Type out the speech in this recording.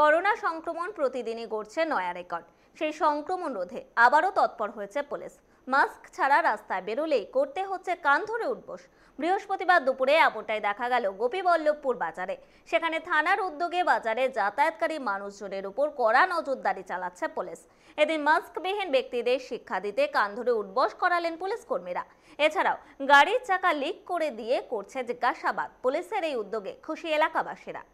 corona সংক্রমণ প্রতিদিনই গড়ছে নয়া রেকর্ড সেই সংক্রমণ রোধে আবারও তৎপর হয়েছে পুলিশ মাস্ক ছাড়া রাস্তায় বেরোলেই করতে হচ্ছে কান ধরে উঠবস বৃহস্পতিবার দুপুরে আপনটাই দেখা গেল গোপীবল্লভপুর বাজারে সেখানে থানার উদ্যোগে বাজারে যাতায়াতকারী মানুষজনের উপর কড়া নজরদারি চালাচ্ছে পুলিশ এদিন মাস্কবিহীন ব্যক্তিদের শিক্ষা দিতে কান ধরে উঠবস করালেন পুলিশ কর্মীরা এছাড়াও গাড়ির চাকা লিক করে দিয়ে করছে জিজ্ঞাসাবাদ পুলিশের এই উদ্যোগে খুশি এলাকাবাসীরা